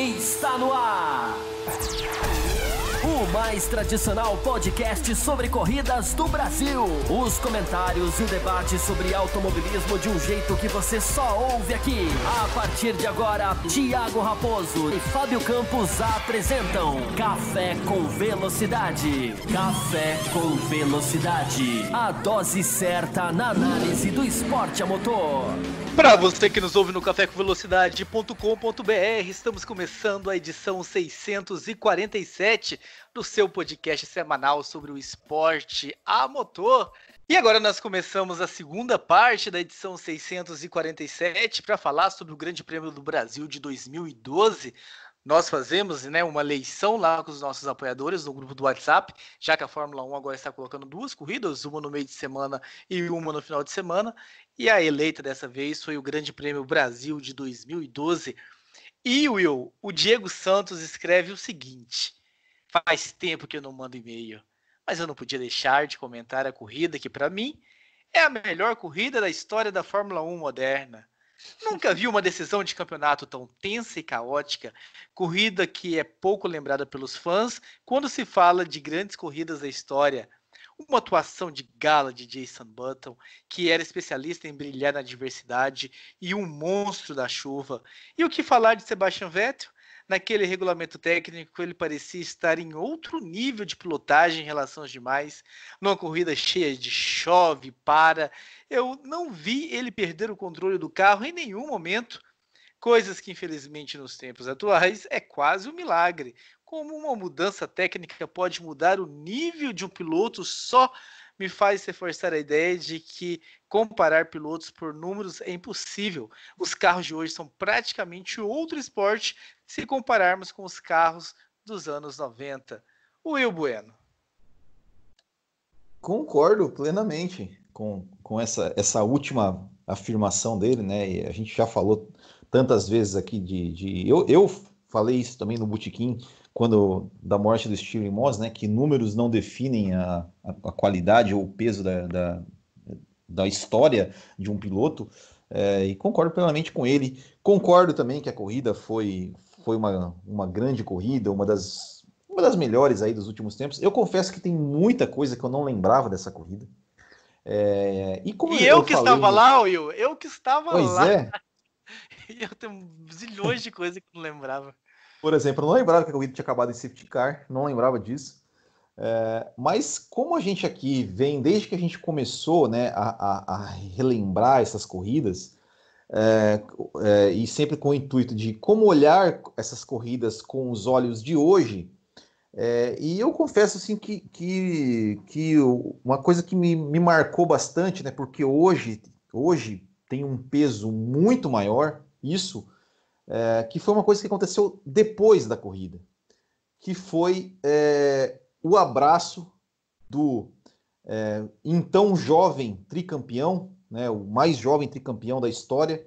Está no ar! O mais tradicional podcast sobre corridas do Brasil. Os comentários e o debate sobre automobilismo de um jeito que você só ouve aqui. A partir de agora, Tiago Raposo e Fábio Campos apresentam Café com Velocidade. Café com Velocidade. A dose certa na análise do esporte a motor. Para você que nos ouve no Velocidade.com.br, estamos começando a edição 647 do seu podcast semanal sobre o esporte a motor. E agora nós começamos a segunda parte da edição 647 para falar sobre o Grande Prêmio do Brasil de 2012 nós fazemos né, uma leição lá com os nossos apoiadores no grupo do WhatsApp, já que a Fórmula 1 agora está colocando duas corridas, uma no meio de semana e uma no final de semana. E a eleita dessa vez foi o Grande Prêmio Brasil de 2012. E Will, o Diego Santos escreve o seguinte: faz tempo que eu não mando e-mail, mas eu não podia deixar de comentar a corrida que, para mim, é a melhor corrida da história da Fórmula 1 moderna. Nunca vi uma decisão de campeonato tão tensa e caótica, corrida que é pouco lembrada pelos fãs quando se fala de grandes corridas da história. Uma atuação de gala de Jason Button, que era especialista em brilhar na adversidade e um monstro da chuva. E o que falar de Sebastian Vettel, Naquele regulamento técnico, ele parecia estar em outro nível de pilotagem em relação aos demais. Numa corrida cheia de chove, para. Eu não vi ele perder o controle do carro em nenhum momento. Coisas que, infelizmente, nos tempos atuais é quase um milagre. Como uma mudança técnica pode mudar o nível de um piloto só me faz reforçar a ideia de que comparar pilotos por números é impossível. Os carros de hoje são praticamente outro esporte se compararmos com os carros dos anos 90. Will Bueno. Concordo plenamente com, com essa, essa última afirmação dele, né? E a gente já falou tantas vezes aqui de. de eu, eu falei isso também no Botequim, quando da morte do Steven Moss, né, que números não definem a, a, a qualidade ou o peso da, da, da história de um piloto, é, e concordo plenamente com ele. Concordo também que a corrida foi, foi uma, uma grande corrida, uma das, uma das melhores aí dos últimos tempos. Eu confesso que tem muita coisa que eu não lembrava dessa corrida. É, e, e eu, eu, que falei, estava lá, Will, eu que estava pois lá. Pois é, eu tenho zilhões de coisas que não lembrava. Por exemplo, eu não lembrava que a corrida tinha acabado em safety car, não lembrava disso. É, mas como a gente aqui vem, desde que a gente começou né, a, a, a relembrar essas corridas, é, é, e sempre com o intuito de como olhar essas corridas com os olhos de hoje, é, e eu confesso assim que, que, que uma coisa que me, me marcou bastante, né, porque hoje, hoje tem um peso muito maior, isso é, que foi uma coisa que aconteceu depois da corrida, que foi é, o abraço do é, então jovem tricampeão, né, o mais jovem tricampeão da história,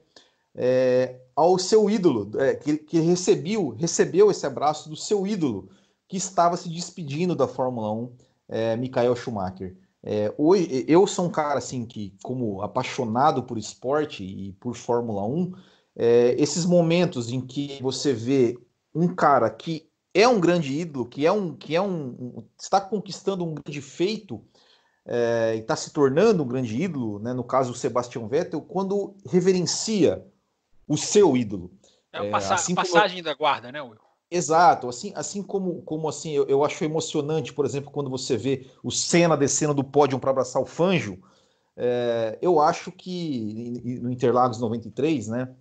é, ao seu ídolo, é, que, que recebeu, recebeu esse abraço do seu ídolo, que estava se despedindo da Fórmula 1, é, Michael Schumacher. É, hoje, eu sou um cara assim que, como apaixonado por esporte e por Fórmula 1, é, esses momentos em que você vê um cara que é um grande ídolo, que é um que é um, está conquistando um grande feito é, e está se tornando um grande ídolo, né? No caso o Sebastião Vettel, quando reverencia o seu ídolo. É uma é, passa assim passagem como... da guarda, né, Will? Exato, assim, assim como, como assim eu, eu acho emocionante, por exemplo, quando você vê o Senna descendo do pódio para abraçar o Fanjo, é, eu acho que no Interlagos 93, né,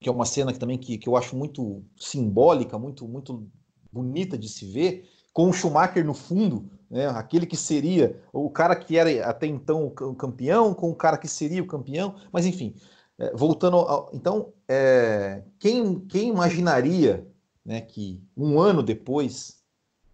que é uma cena que também que, que eu acho muito simbólica, muito, muito bonita de se ver, com o Schumacher no fundo, né, aquele que seria o cara que era até então o campeão, com o cara que seria o campeão, mas enfim, é, voltando ao, então é, quem, quem imaginaria né, que um ano depois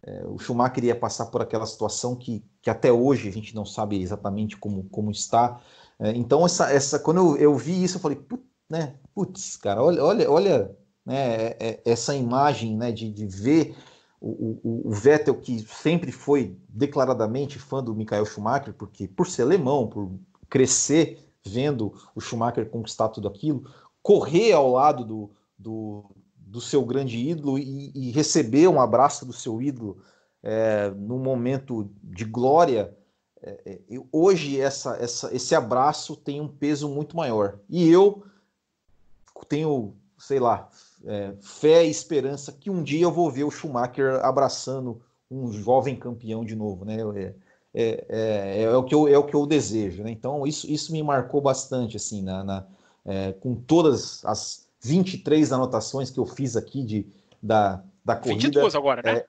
é, o Schumacher ia passar por aquela situação que, que até hoje a gente não sabe exatamente como, como está é, então essa, essa quando eu, eu vi isso eu falei Puta, né? Putz, cara, olha, olha, olha né, é, é, essa imagem né, de, de ver o, o, o, Vettel, que sempre foi declaradamente fã do Michael Schumacher, porque por ser alemão, por crescer vendo o Schumacher conquistar tudo aquilo, correr ao lado do, do, do seu grande ídolo e, e, receber um abraço do seu ídolo é, num momento de glória. É, é hoje essa, essa, esse abraço tem um peso muito maior. E eu tenho, sei lá, é, fé e esperança que um dia eu vou ver o Schumacher abraçando um jovem campeão de novo, né? É, é, é, é o, que eu, é o que eu desejo, né? Então, isso, isso me marcou bastante, assim, na, na é, com todas as 23 anotações que eu fiz aqui de, da, da corrida. 22 agora, né? É.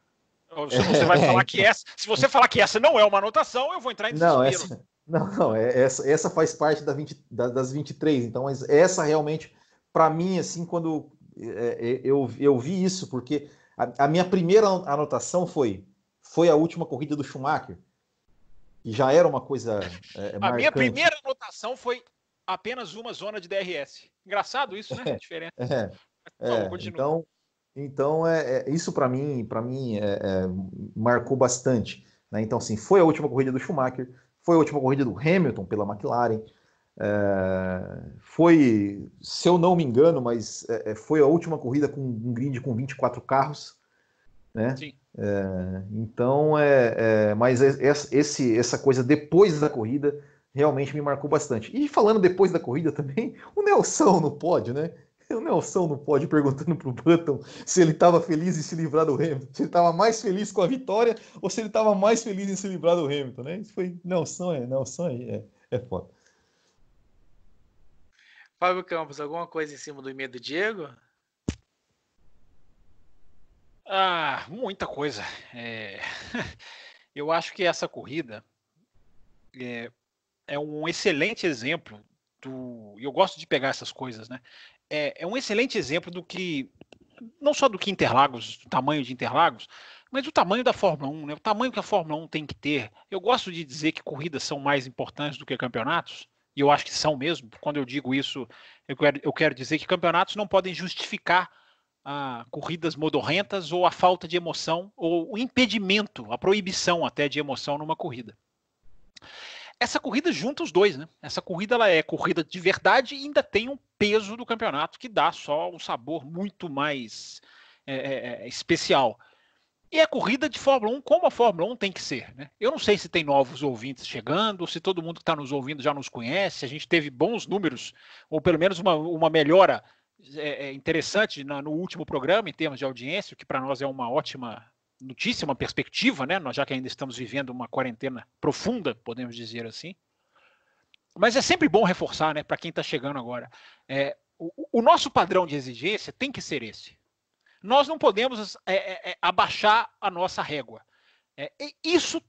se você vai falar que então. essa, se você falar que essa não é uma anotação, eu vou entrar em Não, essa, não, não essa, essa faz parte da 20, da, das 23, então, mas essa realmente para mim, assim, quando é, é, eu, eu vi isso, porque a, a, minha primeira anotação foi foi a última corrida do Schumacher. E já era uma coisa. É, a marcante. minha primeira anotação foi apenas uma zona de DRS. Engraçado isso, né? É, Diferente. É, é, então, então é, é isso para mim, para mim marcou bastante. Né? Então, assim, foi a última corrida do Schumacher, foi a última corrida do Hamilton pela McLaren. É, foi, se eu não me engano, mas é, é foi a última corrida com um grid com 24 carros, né? Sim. É, então, é, é mas é, esse, essa coisa depois da corrida realmente me marcou bastante. E falando depois da corrida também, o Nelson no pódio, né? O Nelson no pódio perguntando para o Button se ele estava feliz em se livrar do Hamilton, se ele estava mais feliz com a vitória ou se ele estava mais feliz em se livrar do Hamilton, né? Isso foi Nelson, é, Nelson é, é foda. Fábio Campos, alguma coisa em cima do e-mail do Diego? Ah, muita coisa. É... Eu acho que essa corrida é, é um excelente exemplo do. Eu gosto de pegar essas coisas, né? É, é um excelente exemplo do que. Não só do que Interlagos, do tamanho de Interlagos, mas o tamanho da Fórmula 1, né? O tamanho que a Fórmula 1 tem que ter. Eu gosto de dizer que corridas são mais importantes do que campeonatos, e eu acho que são mesmo, quando eu digo isso, eu quero, eu quero dizer que campeonatos não podem justificar a ah, corridas modorrentas ou a falta de emoção, ou o impedimento, a proibição até de emoção numa corrida. Essa corrida junta os dois, né? Essa corrida ela é corrida de verdade e ainda tem um peso do campeonato que dá só um sabor muito mais é, é, especial. E é corrida de Fórmula 1 como a Fórmula 1 tem que ser. Né? Eu não sei se tem novos ouvintes chegando, se todo mundo que está nos ouvindo já nos conhece. A gente teve bons números, ou pelo menos uma, uma melhora é, é interessante na, no último programa em termos de audiência, o que para nós é uma ótima notícia, uma perspectiva, né? Nós já que ainda estamos vivendo uma quarentena profunda, podemos dizer assim. Mas é sempre bom reforçar, né, para quem está chegando agora. É, o, o nosso padrão de exigência tem que ser esse. Nós não podemos é, é, é, abaixar a nossa régua. É, isso,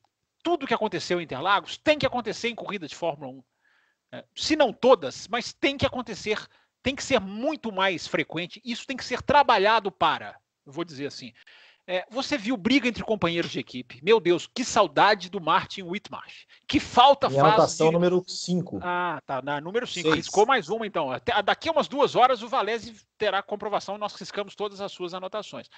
tudo que aconteceu em Interlagos, tem que acontecer em corrida de Fórmula 1. É, se não todas, mas tem que acontecer, tem que ser muito mais frequente. Isso tem que ser trabalhado para, vou dizer assim. É, você viu briga entre companheiros de equipe. Meu Deus, que saudade do Martin Whitmarsh. Que falta Minha faz. Anotação de... número 5. Ah, tá. Na, número 5. Riscou mais uma, então. Até, ah, daqui a umas duas horas o Valese terá comprovação. Nós riscamos todas as suas anotações.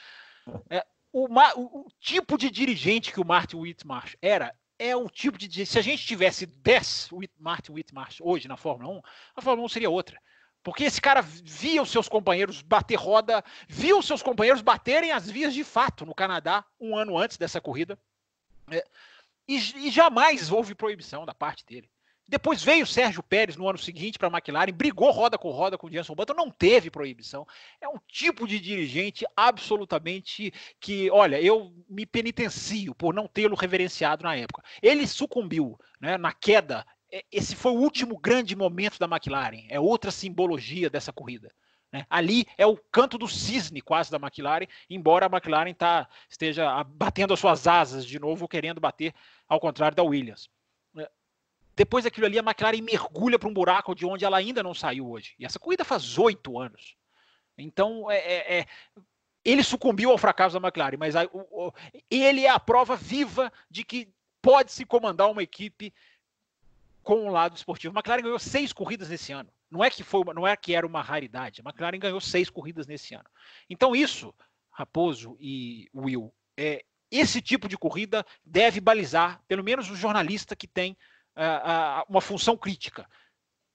É, o, o, o, tipo de dirigente que o Martin Whitmarsh era. É um tipo de. Se a gente tivesse 10 Martin Whitmarsh hoje na Fórmula 1, a Fórmula 1 seria outra. Porque esse cara via os seus companheiros bater roda, via os seus companheiros baterem as vias de fato no Canadá um ano antes dessa corrida. É, e, e jamais houve proibição da parte dele. Depois veio o Sérgio Pérez no ano seguinte para a McLaren, brigou roda com roda com o Jenson Button, não teve proibição. É um tipo de dirigente absolutamente que, olha, eu me penitencio por não tê-lo reverenciado na época. Ele sucumbiu né, na queda é, esse foi o último grande momento da McLaren. É outra simbologia dessa corrida. Né? Ali é o canto do cisne quase da McLaren, embora a McLaren tá, esteja batendo as suas asas de novo, querendo bater ao contrário da Williams. É, depois daquilo ali, a McLaren mergulha para um buraco de onde ela ainda não saiu hoje. E essa corrida faz oito anos. Então, é, é, é, ele sucumbiu ao fracasso da McLaren, mas a, o, o, ele é a prova viva de que pode se comandar uma equipe com o lado esportivo. A McLaren ganhou seis corridas nesse ano. Não é que foi, uma, não é que era uma raridade. A McLaren ganhou seis corridas nesse ano. Então isso, Raposo e Will, é, esse tipo de corrida deve balizar, pelo menos o jornalista que tem uh, uh, uma função crítica.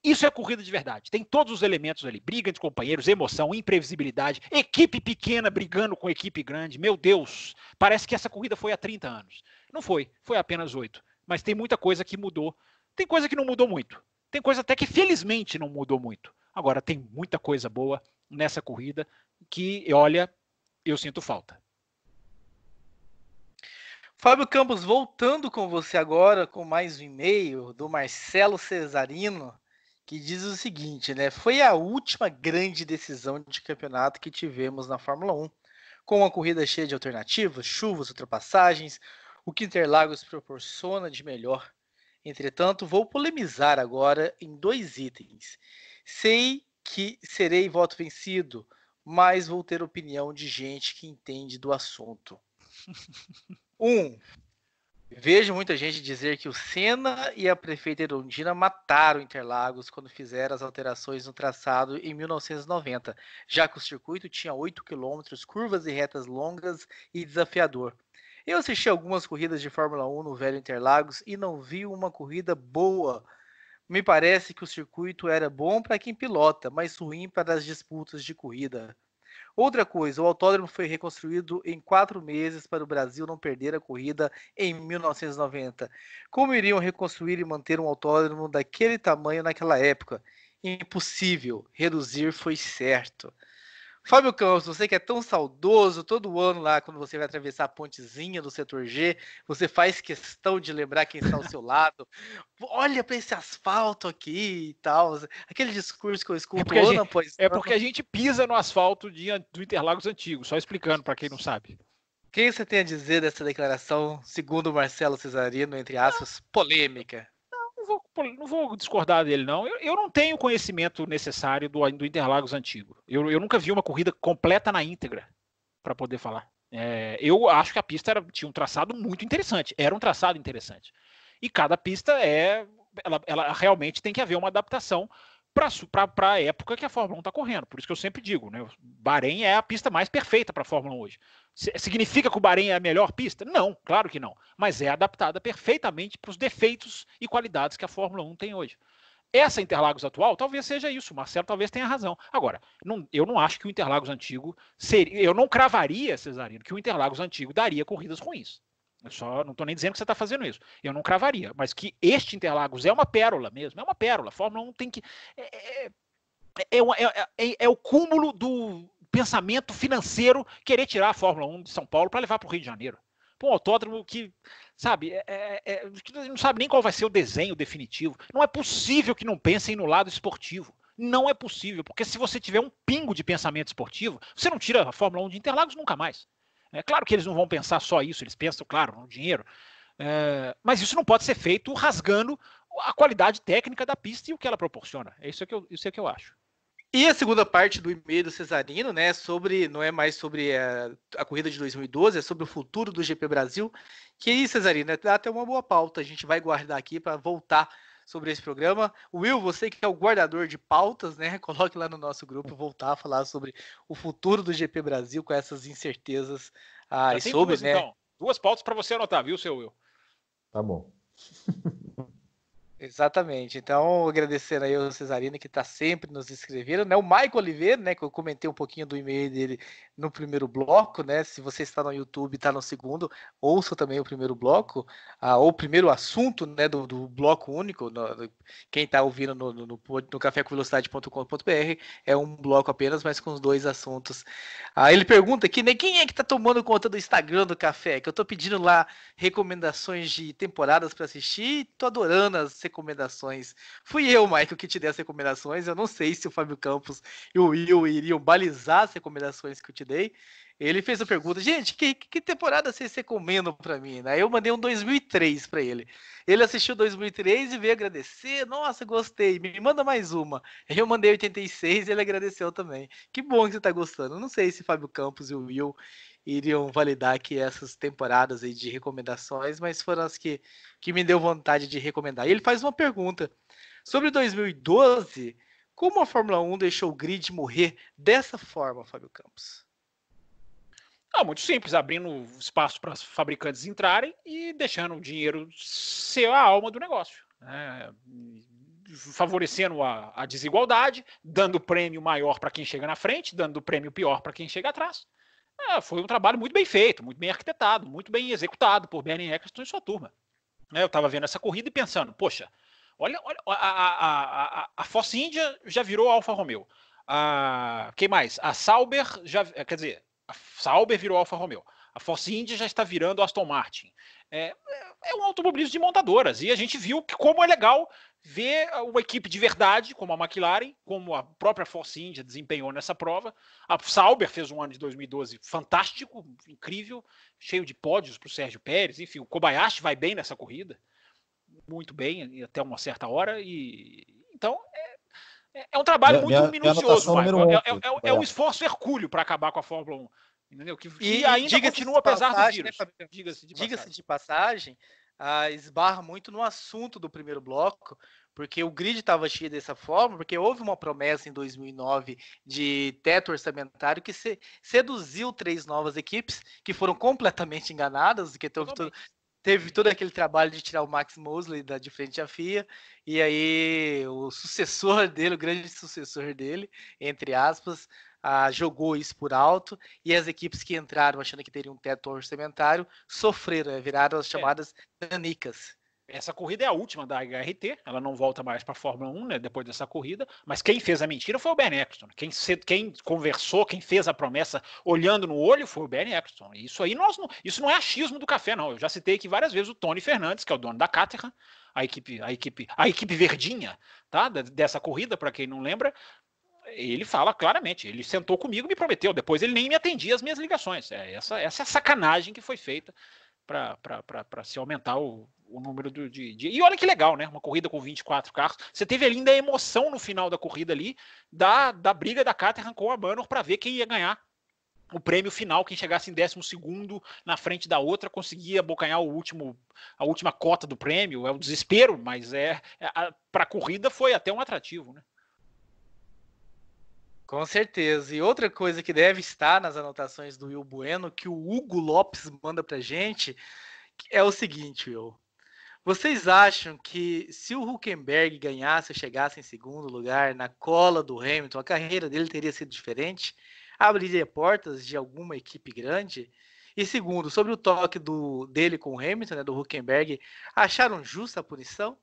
Isso é corrida de verdade. Tem todos os elementos ali: briga de companheiros, emoção, imprevisibilidade, equipe pequena brigando com equipe grande. Meu Deus, parece que essa corrida foi há 30 anos. Não foi, foi apenas oito. Mas tem muita coisa que mudou tem coisa que não mudou muito. Tem coisa até que felizmente não mudou muito. Agora tem muita coisa boa nessa corrida que, olha, eu sinto falta. Fábio Campos, voltando com você agora com mais um e-mail do Marcelo Cesarino, que diz o seguinte, né? Foi a última grande decisão de campeonato que tivemos na Fórmula 1, com uma corrida cheia de alternativas, chuvas, ultrapassagens, o que Interlagos proporciona de melhor Entretanto, vou polemizar agora em dois itens. Sei que serei voto vencido, mas vou ter opinião de gente que entende do assunto. um, vejo muita gente dizer que o Senna e a prefeita Erundina mataram Interlagos quando fizeram as alterações no traçado em 1990, já que o circuito tinha 8 quilômetros, curvas e retas longas e desafiador. Eu assisti algumas corridas de Fórmula 1 no Velho Interlagos e não vi uma corrida boa. Me parece que o circuito era bom para quem pilota, mas ruim para as disputas de corrida. Outra coisa, o autódromo foi reconstruído em quatro meses para o Brasil não perder a corrida em 1990. Como iriam reconstruir e manter um autódromo daquele tamanho naquela época? Impossível. Reduzir foi certo. Fábio Campos, você que é tão saudoso, todo ano lá, quando você vai atravessar a pontezinha do setor G, você faz questão de lembrar quem está ao seu lado. Olha para esse asfalto aqui e tal. Aquele discurso que eu é escuto é ano após É porque a gente pisa no asfalto de, do Interlagos Antigo, só explicando para quem não sabe. O que você tem a dizer dessa declaração, segundo Marcelo Cesarino, entre aspas, polêmica? não vou discordar dele, não. Eu, eu não tenho conhecimento necessário do, do Interlagos antigo. Eu, eu nunca vi uma corrida completa na íntegra para poder falar. É, eu acho que a pista era, tinha um traçado muito interessante. Era um traçado interessante. E cada pista é. Ela, ela realmente tem que haver uma adaptação para a época que a Fórmula 1 está correndo. Por isso que eu sempre digo, né? Bahrein é a pista mais perfeita para a Fórmula 1 hoje. Significa que o Bahrein é a melhor pista? Não, claro que não. Mas é adaptada perfeitamente para os defeitos e qualidades que a Fórmula 1 tem hoje. Essa Interlagos atual talvez seja isso, o Marcelo talvez tenha razão. Agora, não, eu não acho que o Interlagos antigo seria. Eu não cravaria, Cesarino, que o Interlagos antigo daria corridas ruins. Eu só não estou nem dizendo que você está fazendo isso. Eu não cravaria, mas que este Interlagos é uma pérola mesmo, é uma pérola. A Fórmula 1 tem que. É é é, é, é, é, é o cúmulo do, pensamento financeiro querer tirar a Fórmula 1 de São Paulo para levar para o Rio de Janeiro. Para um autódromo que, sabe, é, é, é não sabe nem qual vai ser o desenho definitivo. Não é possível que não pensem no lado esportivo. Não é possível, porque se você tiver um pingo de pensamento esportivo, você não tira a Fórmula 1 de Interlagos nunca mais. É claro que eles não vão pensar só isso, eles pensam, claro, no dinheiro. É, mas isso não pode ser feito rasgando a qualidade técnica da pista e o que ela proporciona. É isso que eu, isso é que eu acho. E a segunda parte do e-mail do Cesarino, né, sobre, não é mais sobre a, a, corrida de 2012, é sobre o futuro do GP Brasil. Que aí, Cesarino, dá é até uma boa pauta, a gente vai guardar aqui para voltar sobre esse programa. Will, você que é o guardador de pautas, né, coloque lá no nosso grupo voltar a falar sobre o futuro do GP Brasil com essas incertezas ah, e sobre, duas, né? Então, duas pautas para você anotar, viu, seu Will? Tá bom. Exatamente. Então, agradecendo aí o Cesarino que está sempre nos escrevendo, né? O Michael Oliveira, né? Que eu comentei um pouquinho do e-mail dele no primeiro bloco, né? Se você está no YouTube, está no segundo, ouça também o primeiro bloco, ah, ou o primeiro assunto, né? Do, do bloco único. No, do, quem está ouvindo no, no, no, no cafécomvelocidade.com.br é um bloco apenas, mas com os dois assuntos. Ah, ele pergunta aqui, né? Quem é que está tomando conta do Instagram do Café? Que eu estou pedindo lá recomendações de temporadas para assistir, estou adorando as recomendações. Fui eu, Michael, que te dei as recomendações. Eu não sei se o Fábio Campos e o Will iriam balizar as recomendações que eu te dei. Ele fez a pergunta, gente, que, que temporada vocês recomendam para mim? Aí eu mandei um 2003 para ele. Ele assistiu 2003 e veio agradecer. Nossa, gostei, me manda mais uma. Eu mandei 86 e ele agradeceu também. Que bom que você está gostando. Eu não sei se Fábio Campos e o Will iriam validar aqui essas temporadas aí de recomendações, mas foram as que, que me deu vontade de recomendar. E ele faz uma pergunta. Sobre 2012, como a Fórmula 1 deixou o grid morrer dessa forma, Fábio Campos? Ah, muito simples, abrindo espaço para os fabricantes entrarem e deixando o dinheiro ser a alma do negócio. Né? Favorecendo a, a desigualdade, dando prêmio maior para quem chega na frente, dando prêmio pior para quem chega atrás. É, foi um trabalho muito bem feito, muito bem arquitetado, muito bem executado por Bernie Eccleston e sua turma. Né, eu estava vendo essa corrida e pensando, poxa, olha, olha a, a, a, a Force India já virou Alfa Romeo. A, quem mais? A Sauber já, eh, quer dizer, a Sauber virou Alfa Romeo. A Force India já está virando Aston Martin. É, é, é um automobilismo de montadoras e a gente viu que como é legal ver uma equipe de verdade, como a McLaren, como a própria Force India desempenhou nessa prova. A Sauber fez um ano de 2012 fantástico, incrível, cheio de pódios para o Sérgio Pérez. Enfim, o Kobayashi vai bem nessa corrida, muito bem, até uma certa hora. E Então, é, é, é um trabalho minha, muito minha, minucioso, minha é, é, é, é, um esforço hercúleo para acabar com a Fórmula 1. Entendeu? Que, e que ainda continua apesar dos né, vírus. Né, Diga-se de, diga de passagem ah, esbarra muito no assunto do primeiro bloco, porque o grid estava cheio dessa forma, porque houve uma promessa em 2009 de teto orçamentário que se, seduziu três novas equipes que foram completamente enganadas, que teve, todo, teve todo aquele trabalho de tirar o Max Mosley da de frente à FIA, e aí o sucessor dele, o grande sucessor dele, entre aspas, ah, jogou isso por alto e as equipes que entraram achando que teriam um teto orçamentário sofreram, né? viraram as é. chamadas é. Essa corrida é a última da HRT, ela não volta mais para a Fórmula 1 né, depois dessa corrida, mas quem fez a mentira foi o Ben Eccleston. Quem, quem, conversou, quem fez a promessa olhando no olho foi o Ben Eccleston. Isso aí nós não, isso não é achismo do café, não. Eu já citei aqui várias vezes o Tony Fernandes, que é o dono da Caterham, a equipe, a equipe, a equipe verdinha, tá? Dessa corrida, para quem não lembra, ele fala claramente, ele sentou comigo e me prometeu, depois ele nem me atendia as minhas ligações. É, essa, essa é a sacanagem que foi feita para se aumentar o, o número do, de, de, E olha que legal, né? Uma corrida com 24 carros. Você teve ali ainda a emoção no final da corrida ali da, da briga da Caterham com a banner para ver quem ia ganhar o prêmio final, quem chegasse em 12 na frente da outra conseguia abocanhar o último, a última cota do prêmio. É o um desespero, mas é, é para a corrida foi até um atrativo, né? Com certeza. E outra coisa que deve estar nas anotações do Will Bueno, que o Hugo Lopes manda pra gente, é o seguinte, Will. Vocês acham que se o Huckenberg ganhasse ou chegasse em segundo lugar na cola do Hamilton, a carreira dele teria sido diferente? Abriria portas de alguma equipe grande? E segundo, sobre o toque do, dele com o Hamilton, né, do Huckenberg, acharam justa a punição?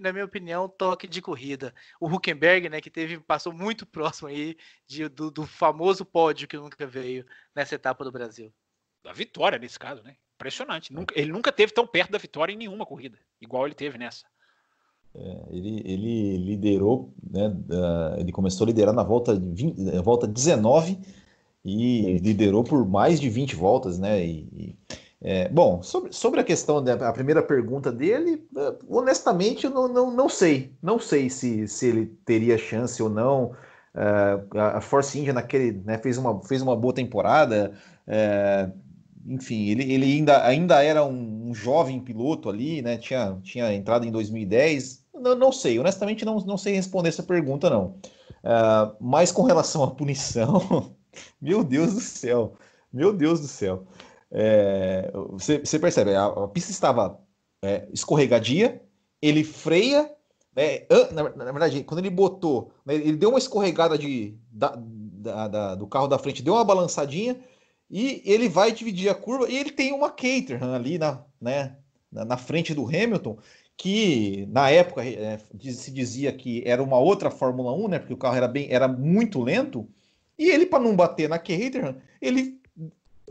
na minha opinião, toque de corrida. O Huckenberg, né, que teve, passou muito próximo aí de, do, do, famoso pódio que nunca veio nessa etapa do Brasil. Da vitória, nesse caso, né? Impressionante. Nunca, ele nunca teve tão perto da vitória em nenhuma corrida, igual ele teve nessa. É, ele, ele, liderou, né, da, ele começou a liderar na volta, 20, volta 19 e liderou por mais de 20 voltas, né? E, e é, bom, sobre, sobre a questão da primeira pergunta dele, é, honestamente eu não, não, não sei. Não sei se, se ele teria chance ou não. Uh, a Force India naquele, né, fez, uma, fez uma boa temporada. Uh, enfim, ele, ele ainda, ainda era um, um, jovem piloto ali, né? Tinha, tinha entrado em 2010. Não, não sei, honestamente não, não sei responder essa pergunta, não. Uh, mas com relação à punição, meu Deus do céu, meu Deus do céu. É, você, você, percebe, a, a pista estava é, escorregadia, ele freia, né, na, na, verdade, quando ele botou, né, ele deu uma escorregada de, da, da, da, do carro da frente, deu uma balançadinha, e ele vai dividir a curva, e ele tem uma Caterham ali na, né, na, na frente do Hamilton, que na época é, se dizia que era uma outra Fórmula 1, né? Porque o carro era bem, era muito lento. E ele para não bater na Caterham, ele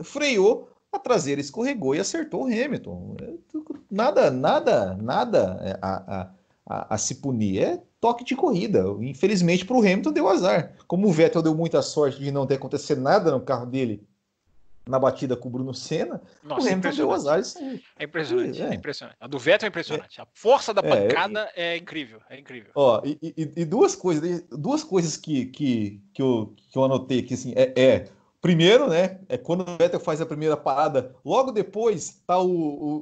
freou, a traseira escorregou e acertou o Hamilton. Nada, nada, nada é, a, a, a, a se punir. É toque de corrida. Infelizmente, para o Hamilton deu azar. Como o Vettel deu muita sorte de não ter acontecido nada no carro dele na batida com o Bruno Senna, Nossa, o Hamilton deu azar. Isso é impressionante, é. é impressionante. A do Vettel é impressionante. É. A força da é, pancada é, é, incrível, é incrível. Ó, e, e, e, duas coisas, duas coisas que, que, que, eu, que eu anotei aqui, assim, é, Primeiro, né? É quando o Vettel faz a primeira parada. Logo depois tá o,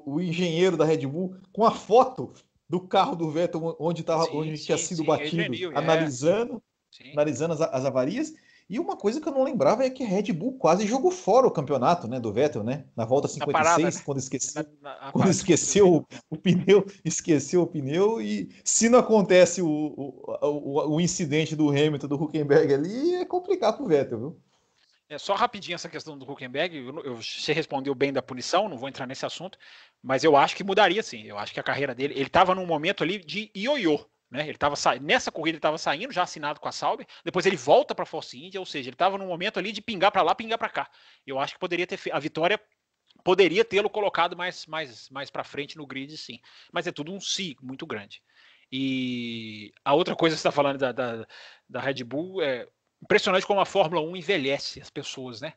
o, o engenheiro da Red Bull com a foto do carro do Vettel onde tava, sim, onde sim, tinha sido sim, batido, é. analisando, é. analisando as, as, avarias. E uma coisa que eu não lembrava é que a Red Bull quase jogou fora o campeonato, né, do Vettel, né? Na volta 56, na parada, né? quando esqueceu, na, na, quando esqueceu o, o, pneu, esqueceu o pneu e se não acontece o, o, o, o incidente do Hamilton, do Huckenberg ali, é complicado pro Vettel, viu? É, só rapidinho essa questão do Huckenberg, eu, eu, você respondeu bem da punição, não vou entrar nesse assunto, mas eu acho que mudaria sim. Eu acho que a carreira dele, ele estava num momento ali de ioiô, né? Ele estava sa... nessa corrida ele estava saindo, já assinado com a Sauber, depois ele volta para a Force India, ou seja, ele estava num momento ali de pingar para lá, pingar para cá. Eu acho que poderia ter a vitória poderia tê-lo colocado mais mais mais para frente no grid, sim. Mas é tudo um si muito grande. E a outra coisa que você está falando da, da, da Red Bull é impressionante como a Fórmula 1 envelhece as pessoas, né?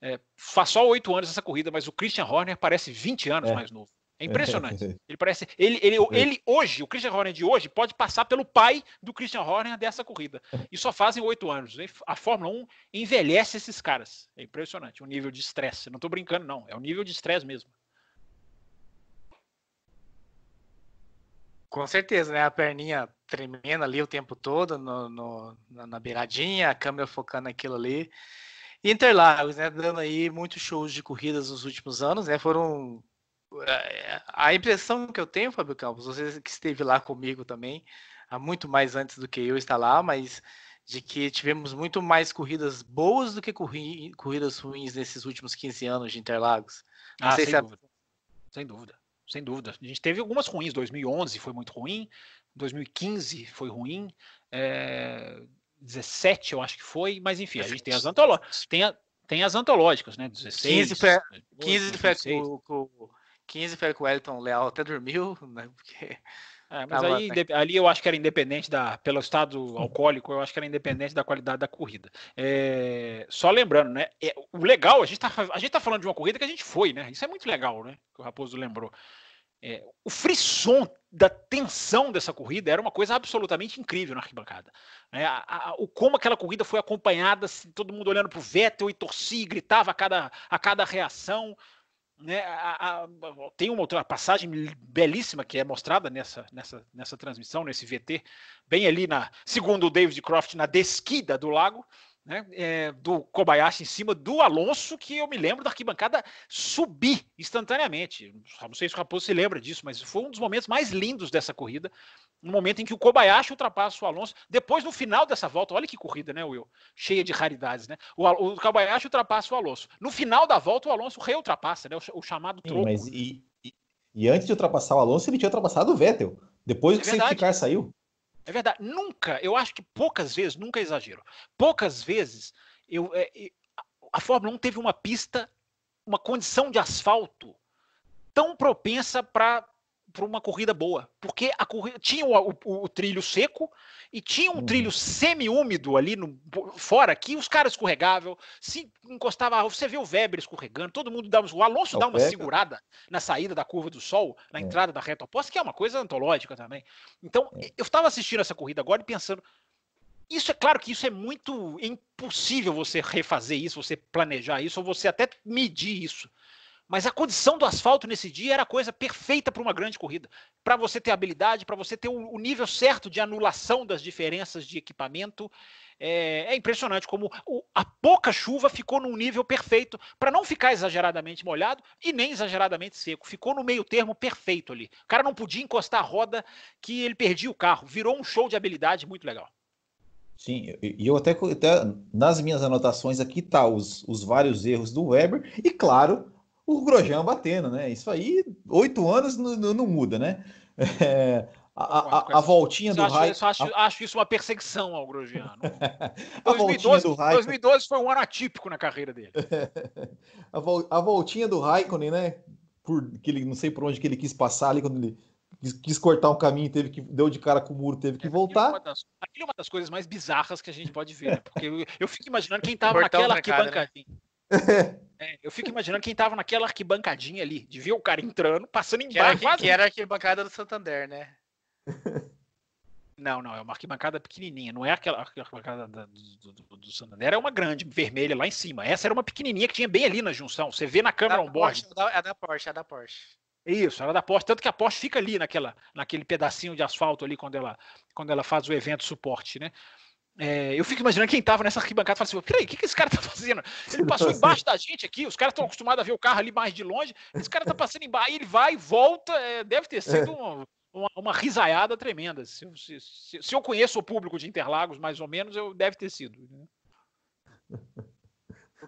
É, faz só oito anos essa corrida, mas o Christian Horner parece 20 anos é. mais novo. É, é. impressionante. Ele parece. Ele, ele, ele hoje, o Christian Horner de hoje, pode passar pelo pai do Christian Horner dessa corrida. E só fazem oito anos. A Fórmula 1 envelhece esses caras. É impressionante o nível de estresse. Não estou brincando, não. É o nível de estresse mesmo. Com certeza, né? A perninha tremendo ali o tempo todo no, no, na beiradinha, a câmera focando aquilo ali. Interlagos, né, dando aí muitos shows de corridas nos últimos anos, né, foram eh, a impressão que eu tenho, Fábio Campos, você que esteve lá comigo também, há muito mais antes do que eu estar lá, mas de que tivemos muito mais corridas boas do que corri corridas ruins nesses últimos 15 anos de Interlagos. Não ah, sei sem se é dúvida. A... Sem dúvida, sem dúvida. A gente teve algumas ruins, 2011 foi muito ruim, 2015 foi ruim, é, eh, 17 eu acho que foi, mas enfim, a gente tem as, tem a, tem as antológicas, né? 16. 15 eh, foi, 15 foi com, com, 15 foi com o Elton Leal até dormiu, né? Porque. É, mas aí, ali eu acho que era independente da, pelo estado alcoólico, eu acho que era independente da qualidade da corrida. É, só lembrando, né? É, o legal, a gente, está a gente tá falando de uma corrida que a gente foi, né? Isso é muito legal, né? Que o Raposo lembrou. É, o frisson da tensão dessa corrida era uma coisa absolutamente incrível na arquibancada. É, a, a, o como aquela corrida foi acompanhada, assim, todo mundo olhando para o Vettel e torcia, gritava a cada, a cada reação. Né? A, tem uma outra passagem belíssima que é mostrada nessa, nessa, nessa transmissão, nesse VT, bem ali na, segundo o David Croft, na desquida do lago né, é, do Kobayashi em cima do Alonso, que eu me lembro da arquibancada subir instantaneamente. Não sei se o Raposo se lembra disso, mas foi um dos momentos mais lindos dessa corrida. no momento em que o Kobayashi ultrapassa o Alonso. Depois, no final dessa volta, olha que corrida, né, Will? Cheia de raridades, né? O, o Kobayashi ultrapassa o Alonso. No final da volta, o Alonso reultrapassa, né? O, o chamado troco. Sim, e, e, e, antes de ultrapassar o Alonso, ele tinha ultrapassado o Vettel. Depois é que o safety car saiu. É verdade. Nunca, eu acho que poucas vezes, nunca é exagero, poucas vezes eu, é, a Fórmula 1 teve uma pista, uma condição de asfalto tão propensa para para uma corrida boa, porque a corrida tinha o, o, o trilho seco e tinha um uhum. trilho semi-úmido ali no, fora que os caras escorregavam, se encostava, você vê o Weber escorregando, todo mundo dava, o Alonso é dá uma segurada na saída da curva do sol, na é. entrada da reta oposta, que é uma coisa antológica também. Então, é. eu estava assistindo essa corrida agora e pensando, isso é claro que isso é muito impossível você refazer isso, você planejar isso ou você até medir isso. Mas a condição do asfalto nesse dia era a coisa perfeita para uma grande corrida. Para você ter habilidade, para você ter o, nível certo de anulação das diferenças de equipamento. É, é impressionante como o, a pouca chuva ficou num nível perfeito para não ficar exageradamente molhado e nem exageradamente seco. Ficou no meio termo perfeito ali. O cara não podia encostar a roda que ele perdia o carro. Virou um show de habilidade muito legal. Sim, e eu, eu até, até, nas minhas anotações aqui tá os, os vários erros do Weber e claro o Grosjean batendo, né? Isso aí, oito anos não, muda, né? É, a, a, a, voltinha do Raikkonen. Acho, acho, acho, isso uma perseguição ao Grosjean. 2012, 2012, é? foi um ano atípico na carreira dele. a, vol, a voltinha do Raikkonen, né? Por, que ele, não sei por onde que ele quis passar ali, quando ele quis, cortar um caminho, teve que deu de cara com o muro, teve que voltar. É, aquilo é uma das, aquilo é uma das coisas mais bizarras que a gente pode ver, né? porque eu, eu, fico imaginando quem estava naquela arquibancada. Né? É, eu fico imaginando quem tava naquela arquibancadinha ali, de ver o cara entrando, passando embaixo. Que era, que era a arquibancada do Santander, né? Não, não, é uma arquibancada pequenininha, não é aquela arquibancada do, do, do, Santander, é uma grande, vermelha lá em cima. Essa era uma pequenininha que tinha bem ali na junção, você vê na câmera da on board. Porsche, é da Porsche, é da Porsche. Isso, era da Porsche, tanto que a Porsche fica ali naquela, naquele pedacinho de asfalto ali quando ela, quando ela faz o evento suporte, né? É, eu fico imaginando quem tava nessa arquibancada e falou assim: peraí, o que, que esse cara tá fazendo? Ele passou embaixo da gente aqui, os caras estão acostumados a ver o carro ali mais de longe, esse cara tá passando embaixo, aí ele vai, volta, é, deve ter sido é. uma, uma, uma, risaiada tremenda. Se, se, se, se, eu conheço o público de Interlagos, mais ou menos, eu deve ter sido. Né?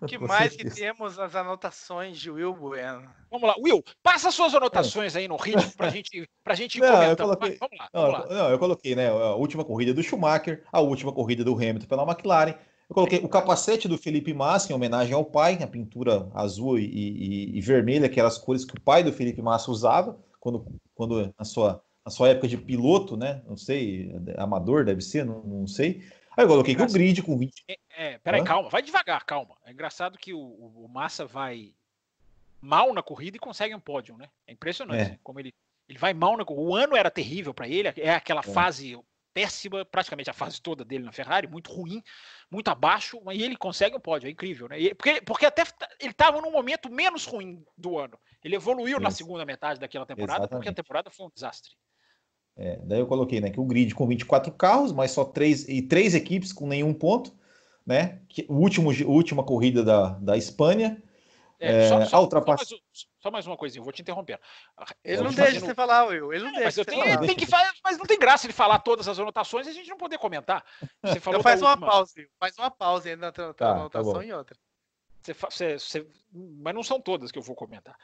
que mais que temos nas anotações de Will Bueno? Vamos lá, Will, passa suas é. anotações aí no ritmo para gente, gente ir não, comentando. Coloquei, vamos lá, vamos lá. Não, eu coloquei, né? A última corrida do Schumacher, a última corrida do Hamilton pela McLaren. Eu coloquei o capacete do Felipe Massa em homenagem ao pai, a pintura azul e, e, e vermelha, que eram as cores que o pai do Felipe Massa usava quando, quando na, sua, a sua época de piloto, né? Não sei, é, amador deve ser, não, não sei. Aí eu coloquei é que o grid com 20. É, é peraí, calma, vai devagar, calma. É engraçado que o, o, Massa vai mal na corrida e consegue um pódio, né? É impressionante é. Né? como ele, ele vai mal na corrida. O ano era terrível para ele, é aquela é. fase péssima, praticamente a fase toda dele na Ferrari, muito ruim, muito abaixo, e ele consegue um pódio, é incrível, né? Porque, porque até ele estava num momento menos ruim do ano. Ele evoluiu Isso. na segunda metade daquela temporada, Exatamente. porque a temporada foi um desastre. É, daí eu coloquei né, que o grid com 24 carros, mas só três e três equipes com nenhum ponto, né? Que, o último, última corrida da, da Espanha. É, só, é, só, ultrapass... só, mais, só, mais, uma coisinha, vou te interromper. Ele não deixa você falar, Will. Ele não, é, deixa. Mas, tenho, falar. Tem que falar, mas não tem graça ele falar todas as anotações e a gente não poder comentar. Você falou então faz uma última. pausa, faz uma pausa aí na, tá, anotação tá e outra. Você, você, mas não são todas que eu vou comentar.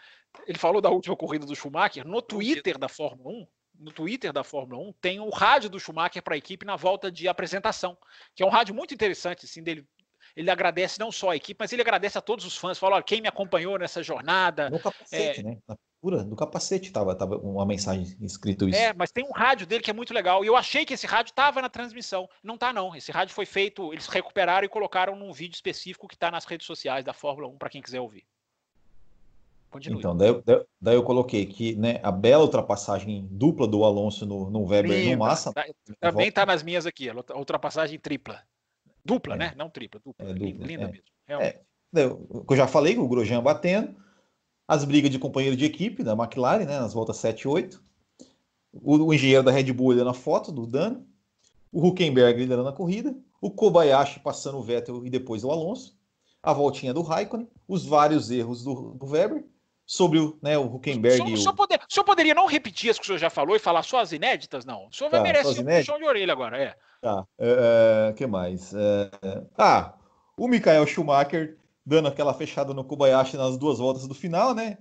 Ele falou da última corrida do Schumacher. No Twitter da Fórmula 1, no Twitter da Fórmula 1 tem o rádio do Schumacher para a equipe na volta de apresentação, que é um rádio muito interessante, assim, dele. Ele agradece não só a equipe, mas ele agradece a todos os fãs. Fala, olha, quem me acompanhou nessa jornada. No capacete, é... né? Na altura do capacete estava tava uma mensagem escrita isso. É, mas tem um rádio dele que é muito legal. E eu achei que esse rádio estava na transmissão. Não tá, não. Esse rádio foi feito, eles recuperaram e colocaram num vídeo específico que está nas redes sociais da Fórmula 1 para quem quiser ouvir. Continue. Então, daí, daí, eu coloquei que né, a bela ultrapassagem dupla do Alonso no, no Weber tripla. no Massa. Também está tá tá nas minhas aqui, a ultrapassagem tripla. Dupla, é. né? Não tripla, dupla. É, dupla Linda é. mesmo. Realmente. É. Eu já falei, o Grosjean batendo, as brigas de companheiro de equipe da McLaren, né, nas voltas 7 e 8. O, o engenheiro da Red Bull olhando a foto do dano. O Huckenberg liderando a corrida. O Kobayashi passando o Vettel e depois o Alonso. A voltinha do Raikkonen. Os vários erros do, do Weber sobre o, né, o Huckenberg. O senhor, o, senhor poder, o senhor, poderia não repetir as que o senhor já falou e falar só as inéditas? Não. O senhor tá, merece um puxão de orelha agora. É. Tá. Uh, que mais? ah, o Michael Schumacher dando aquela fechada no Kobayashi nas duas voltas do final, né?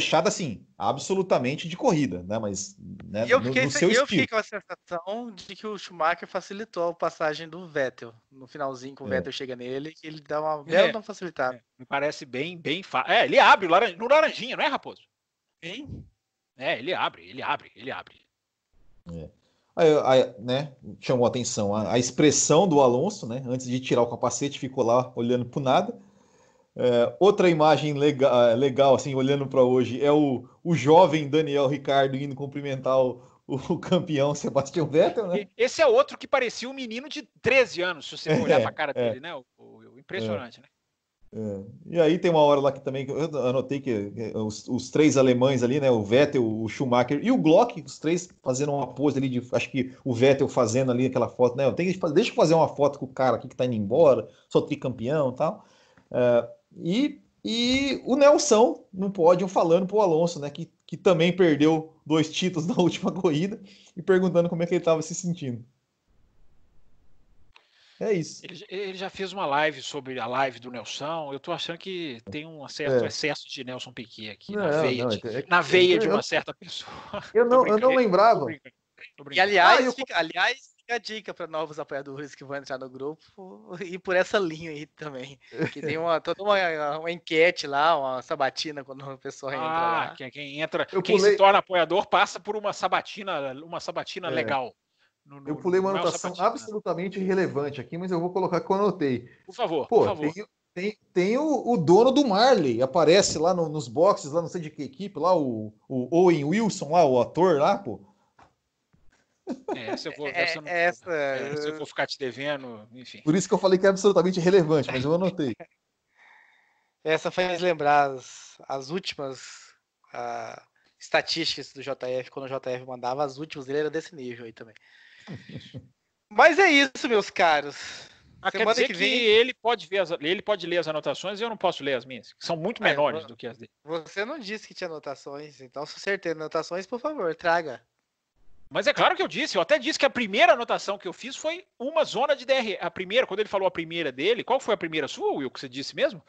fechada assim, absolutamente de corrida, né? Mas né, eu fiquei, no, no seu eu fiquei com a sensação de que o Schumacher facilitou a passagem do Vettel no finalzinho, quando é. o Vettel chega nele, que ele dá uma bela é. facilitada. É. Me parece bem, bem fácil. É, ele abre no laranjinha, não é, Raposo? Hein? É, ele abre, ele abre, ele abre. É. Aí, aí, né, chamou atenção a, a expressão do Alonso, né? Antes de tirar o capacete, ficou lá olhando pro nada. É, outra imagem legal, é, legal, assim, olhando para hoje, é o, o jovem Daniel Ricardo indo cumprimentar o, o campeão Sebastião Vettel, né? Esse é outro que parecia um menino de 13 anos, se você é, olhar para a cara é, dele, né? O, o, o impressionante, né? É. É. E aí tem uma hora lá que também eu anotei que os, os, três alemães ali, né? O Vettel, o Schumacher e o Glock, os três fazendo uma pose ali de, acho que o Vettel fazendo ali aquela foto, né? Eu tenho, deixa eu fazer uma foto com o cara aqui que tá indo embora, sou tricampeão, tal. E, e o Nelson no pódio falando para o Alonso, né, que, que também perdeu dois títulos na última corrida, e perguntando como é que ele estava se sentindo. É isso. Ele, ele, já fez uma live sobre a live do Nelson. Eu estou achando que tem um certo é. excesso de Nelson Piquet aqui, não, na veia, não, é de, é, na veia de uma certa pessoa. Eu não, eu não lembrava. E aliás, ah, eu... fica, aliás, fica a dica para novos apoiadores que vão entrar no grupo e por essa linha aí também. Que tem uma, toda uma, uma enquete lá, uma sabatina quando a pessoa ah, entra lá. Quem, quem entra, eu quem pulei... se torna apoiador passa por uma sabatina, uma sabatina é. legal. No, no, eu pulei uma anotação absolutamente irrelevante aqui, mas eu vou colocar que eu anotei. Por favor, Pô, por favor. Tem, tem, tem o, o, dono do Marley, aparece lá no, nos boxes, lá não sei de que equipe, lá o, o Owen Wilson, lá, o ator lá, pô. É, essa eu vou, é, eu não, é essa... eu ficar te devendo, enfim. Por isso que eu falei que é absolutamente relevante, mas eu anotei. essa faz lembrar as, as últimas uh, estatísticas do JF, quando o JF mandava, as últimas ele era desse nível aí também. mas é isso, meus caros. Ah, quer dizer que, vem... ele pode ver as, ele pode ler as anotações e eu não posso ler as minhas, que são muito ah, menores ah, do que as dele. Você não disse que tinha anotações, então se você tem anotações, por favor, traga. Mas é claro que eu disse, eu até disse que a primeira anotação que eu fiz foi uma zona de DR. A primeira, quando ele falou a primeira dele, qual foi a primeira sua, Will, que você disse mesmo?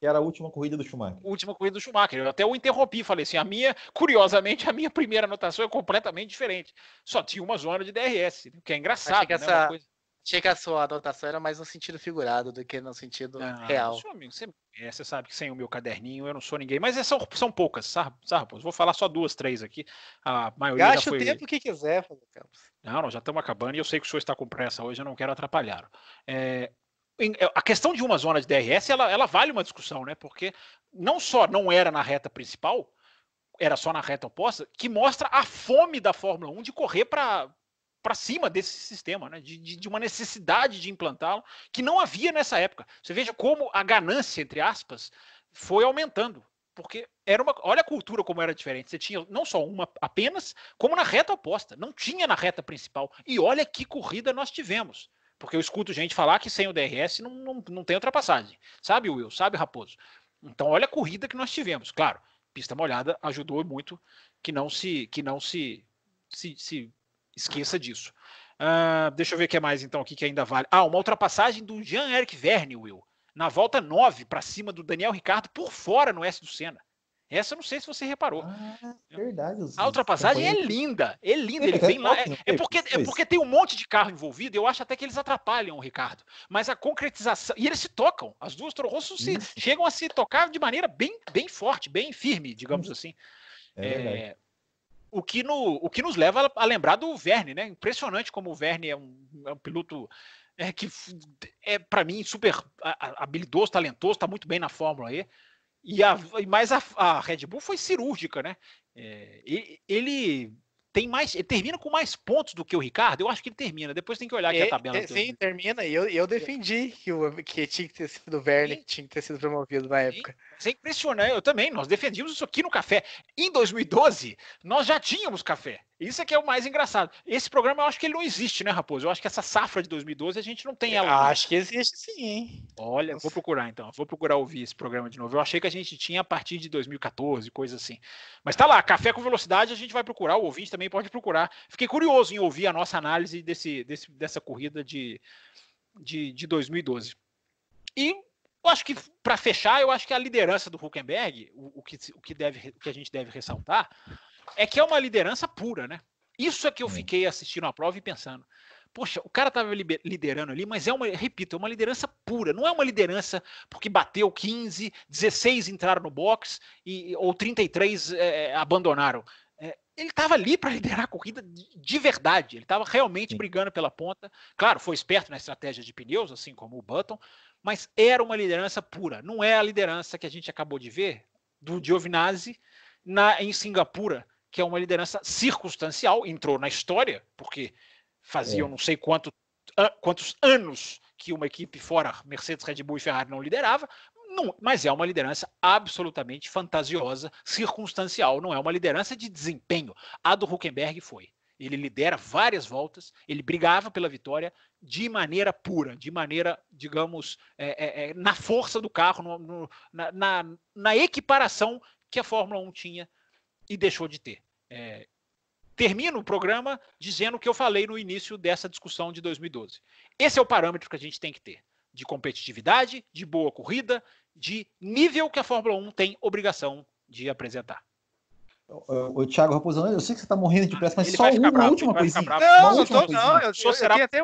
Que era a última corrida do Schumacher. Última corrida do Schumacher. Eu até o interrompi, falei assim, a minha, curiosamente, a minha primeira anotação é completamente diferente. Só tinha uma zona de DRS, o que é engraçado. que né? essa, coisa... Achei que a sua anotação era mais no sentido figurado do que no sentido ah, real. amigo, você, é, você, sabe que sem o meu caderninho eu não sou ninguém, mas é, são, são poucas, sabe, sabe? Vou falar só duas, três aqui. A maioria Gaste já foi... o tempo que quiser, Fábio Campos. Não, não, já estamos acabando e eu sei que o senhor está com pressa hoje, eu não quero atrapalhar. É, é, a questão de uma zona de DRS, ela, ela vale uma discussão, né? Porque não só não era na reta principal, era só na reta oposta, que mostra a fome da Fórmula 1 de correr para para cima desse sistema, né? de, de, de uma necessidade de implantá-lo, que não havia nessa época. Você veja como a ganância, entre aspas, foi aumentando. Porque era uma. Olha a cultura como era diferente. Você tinha não só uma apenas, como na reta oposta. Não tinha na reta principal. E olha que corrida nós tivemos. Porque eu escuto gente falar que sem o DRS não, não, não tem ultrapassagem. Sabe, Will? Sabe, Raposo? Então, olha a corrida que nós tivemos. Claro, pista molhada ajudou muito que não se que não se, se, se Esqueça disso. Uh, deixa eu ver o que é mais então aqui que ainda vale. Ah, uma ultrapassagem do Jean-Eric Verne, Will. Na volta 9 para cima do Daniel Ricardo por fora no S do Senna. Essa eu não sei se você reparou. Ah, verdade. A ultrapassagem é linda, é linda. Ele vem lá. É, é, porque, é porque tem um monte de carro envolvido. Eu acho até que eles atrapalham o Ricardo. Mas a concretização. E eles se tocam. As duas troços se, uhum. chegam a se tocar de maneira bem, bem forte, bem firme, digamos uhum. assim. é o que, no, o que nos leva a lembrar do Verne, né? Impressionante como o Verne é um, é um piloto é, que é, para mim, super habilidoso, talentoso, está muito bem na Fórmula E. E, a, e mais a, a Red Bull foi cirúrgica, né? É, ele tem mais, ele termina com mais pontos do que o Ricardo? Eu acho que ele termina. Depois tem que olhar aqui é, a tabela. É, sim, termina. E eu, eu defendi que, o, que tinha que ter sido o Verne, que tinha que ter sido promovido na época. Você é impressiona, Eu também. Nós defendíamos isso aqui no café. Em 2012, nós já tínhamos café. Isso é que é o mais engraçado. Esse programa eu acho que ele não existe, né, Raposo? Eu acho que essa safra de 2012 a gente não tem ela. Eu acho que existe sim. Hein? Olha, Nossa. vou procurar então. Vou procurar ouvir esse programa de novo. Eu achei que a gente tinha a partir de 2014, coisa assim. Mas tá lá, Café com Velocidade a gente vai procurar, o ouvinte também pode procurar. Fiquei curioso em ouvir a nossa análise desse, desse dessa corrida de, de, de 2012. E eu acho que, para fechar, eu acho que a liderança do Huckenberg, o, o, que, o, que deve, o que a gente deve ressaltar, é que é uma liderança pura, né? Isso é que eu fiquei assistindo a prova e pensando. Poxa, o cara estava liderando ali, mas é uma, repito, é uma liderança pura, não é uma liderança porque bateu 15, 16 entraram no box e, ou 33 é, é, abandonaram. É, ele estava ali para liderar a corrida de, de verdade, ele estava realmente Sim. brigando pela ponta. Claro, foi esperto na estratégia de pneus, assim como o Button, mas era uma liderança pura, não é a liderança que a gente acabou de ver do Giovinazzi na, em Singapura, que é uma liderança circunstancial, entrou na história, porque fazia é. não sei quanto, a, quantos anos que uma equipe fora Mercedes, Red Bull e Ferrari não liderava, não, mas é uma liderança absolutamente fantasiosa, circunstancial, não é uma liderança de desempenho. A do Huckenberg foi. Ele lidera várias voltas, ele brigava pela vitória de maneira pura, de maneira, digamos, é, é, é na força do carro, no, no, na, na, na equiparação que a Fórmula 1 tinha e deixou de ter. É, termino o programa dizendo o que eu falei no início dessa discussão de 2012. Esse é o parâmetro que a gente tem que ter de competitividade, de boa corrida, de nível que a Fórmula 1 tem obrigação de apresentar. O Thiago Raposão, eu sei que você está morrendo de pressa, mas ele só uma bravo, última coisinha. não, não, última tô, coisinha. não, eu, eu, eu, até,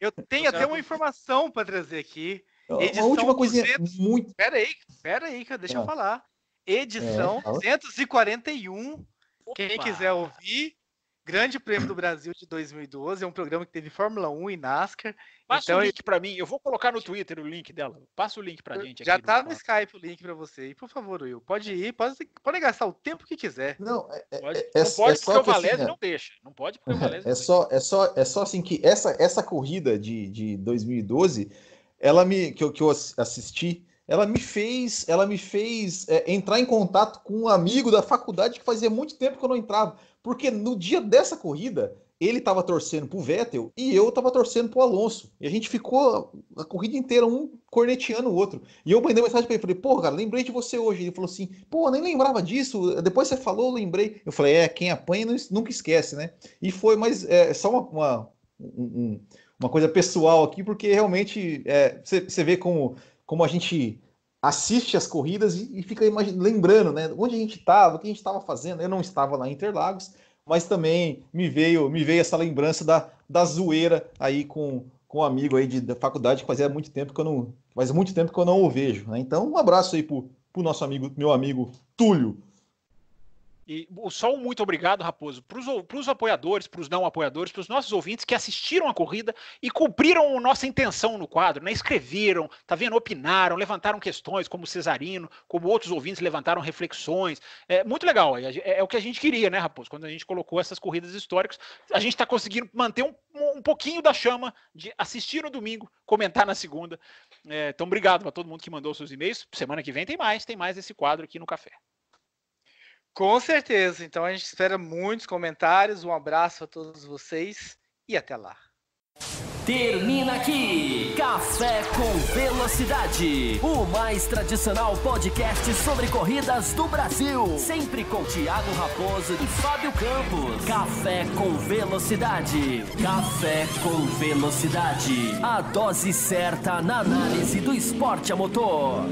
eu tenho até uma informação para trazer aqui. Edição uma última coisinha muito. Pera aí, pera aí, deixa é. eu ah. falar edição é. 241. Tá Opa. Quem quiser ouvir, Grande Prêmio do Brasil de 2012, é um programa que teve Fórmula 1 e NASCAR. Passa então, o link para mim, eu vou colocar no Twitter o link dela. Passa o link para gente. Já tá no, Skype o link para você. E por favor, Will, pode ir, pode, pode gastar o tempo que quiser. Não, é, é pode, é, não é, pode é porque o assim, Valese né? não deixa. Não pode porque o é, Valese é só, deixa. É só, é só assim que essa, essa corrida de, de 2012, ela me que eu, que eu assisti, ela me fez, ela me fez é, entrar em contato com um amigo da faculdade que fazia muito tempo que eu não entrava, porque no dia dessa corrida ele estava torcendo pro Vettel e eu estava torcendo pro Alonso. E a gente ficou a corrida inteira um corneteando o outro. E eu mandei mensagem para ele, falei: "Pô, cara, lembrei de você hoje". Ele falou assim: "Pô, nem lembrava disso. Depois você falou, eu lembrei". Eu falei: "É, quem apanha nunca esquece, né?". E foi, mas é só uma, uma um, um uma coisa pessoal aqui, porque realmente é, você, você vê como como a gente assiste as corridas e, e fica lembrando, né? Onde a gente estava, o que a gente estava fazendo. Eu não estava lá em Interlagos, mas também me veio, me veio essa lembrança da, da zoeira aí com, com um amigo aí de, da faculdade que fazia muito tempo que eu não faz muito tempo que eu não o vejo. Né? Então, um abraço aí pro, pro nosso amigo, meu amigo Túlio. E só um muito obrigado, Raposo, para os apoiadores, para os não apoiadores, para os nossos ouvintes que assistiram a corrida e cumpriram nossa intenção no quadro, né? Escreveram, tá vendo? Opinaram, levantaram questões, como Cesarino, como outros ouvintes levantaram reflexões. É muito legal. É, é, é o que a gente queria, né, Raposo? Quando a gente colocou essas corridas históricas, a gente está conseguindo manter um, um pouquinho da chama de assistir no domingo, comentar na segunda. É, então, obrigado para todo mundo que mandou seus e-mails. Semana que vem tem mais, tem mais esse quadro aqui no Café. Com certeza. Então a gente espera muitos comentários. Um abraço a todos vocês e até lá. Termina aqui Café com Velocidade, o mais tradicional podcast sobre corridas do Brasil. Sempre com Thiago Raposo e Fábio Campos. Café com Velocidade, Café com Velocidade, a dose certa na análise do esporte a motor.